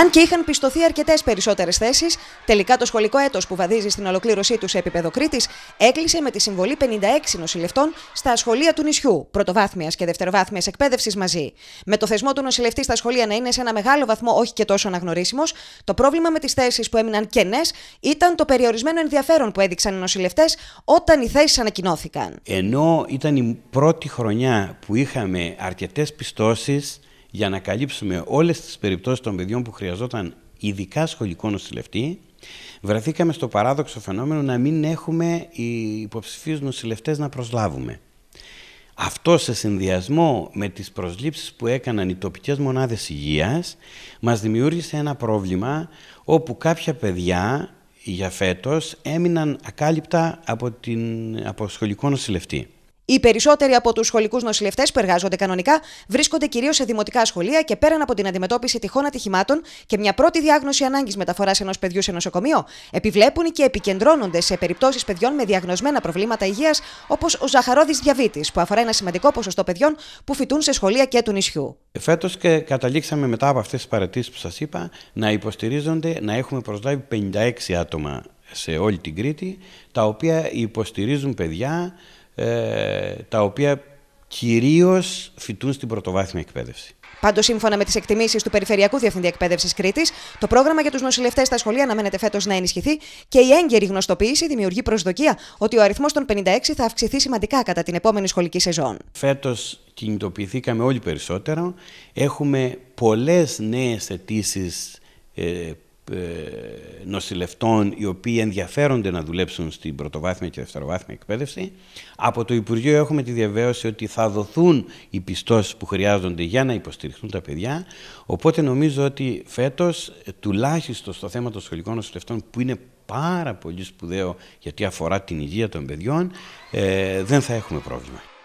Αν και είχαν πιστωθεί αρκετές περισσότερες θέσεις, τελικά το σχολικό έτος που βαδίζει στην ολοκλήρωσή τους σε επίπεδο Κρήτης έκλεισε με τη συμβολή 56 νοσηλευτών στα σχολεία του νησιού, πρωτοβάθμιας και δευτεροβάθμιας εκπαίδευσης μαζί. Με το θεσμό του νοσηλευτή στα σχολεία να είναι σε ένα μεγάλο βαθμό όχι και τόσο αναγνωρίσιμος, το πρόβλημα με τις θέσεις που έμειναν κενές ήταν το περιορισμένο ενδιαφέρον που έδειξαν οι νοσηλευτές όταν οι θέσεις ανακοινώθηκαν. Ενώ ήταν η πρώτη χρονιά που είχαμε αρκετές πιστώσεις για να καλύψουμε όλες τις περιπτώσεις των παιδιών που χρειαζόταν ειδικά σχολικό νοσηλευτή, βρεθήκαμε στο παράδοξο φαινόμενο να μην έχουμε οι υποψηφίους νοσηλευτές να προσλάβουμε. Αυτό σε συνδυασμό με τις προσλήψεις που έκαναν οι τοπικές μονάδες υγείας μας δημιούργησε ένα πρόβλημα όπου κάποια παιδιά για φέτος έμειναν ακάλυπτα από, την, από σχολικό νοσηλευτή. Οι περισσότεροι από τους σχολικούς νοσηλευτές που εργάζονται κανονικά βρίσκονται κυρίως σε δημοτικά σχολεία και πέραν από την αντιμετώπιση τυχών ατυχημάτων και μια πρώτη διάγνωση ανάγκης μεταφοράς ενός παιδιού σε νοσοκομείο, επιβλέπουν και επικεντρώνονται σε περιπτώσεις παιδιών με διαγνωσμένα προβλήματα υγείας, όπως ο ζαχαρόδης διαβήτης, που αφορά ένα σημαντικό ποσοστό παιδιών που φοιτούν σε σχολεία και του νησιού. Φέτος και καταλήξαμε μετά από αυτές τις παρατήσει που σας είπα να υποστηρίζονται να έχουμε προσλάβει 56 άτομα σε όλη την Κρήτη, τα οποία υποστηρίζουν παιδιά ε, τα οποία κυρίως φοιτούν στην πρωτοβάθμια εκπαίδευση. Πάντως, σύμφωνα με τις εκτιμήσεις του Περιφερειακού Διευθυντή Εκπαίδευσης Κρήτης, το πρόγραμμα για τους νοσηλευτές στα σχολεία αναμένεται φέτος να ενισχυθεί και η έγκαιρη γνωστοποίηση δημιουργεί προσδοκία ότι ο αριθμός των 56 θα αυξηθεί σημαντικά κατά την επόμενη σχολική σεζόν. Φέτος κινητοποιηθήκαμε όλοι περισσότερο. Έχουμε πολλές νέες αιτήσεις ε, ε, νοσηλευτών οι οποίοι ενδιαφέρονται να δουλέψουν στην πρωτοβάθμια και δευτεροβάθμια εκπαίδευση. Από το Υπουργείο έχουμε τη διαβεβαίωση ότι θα δοθούν οι πιστώσεις που χρειάζονται για να υποστηριχθούν τα παιδιά. Οπότε νομίζω ότι φέτος, τουλάχιστον στο θέμα των σχολικών νοσηλευτών που είναι πάρα πολύ σπουδαίο γιατί αφορά την υγεία των παιδιών, ε, δεν θα έχουμε πρόβλημα.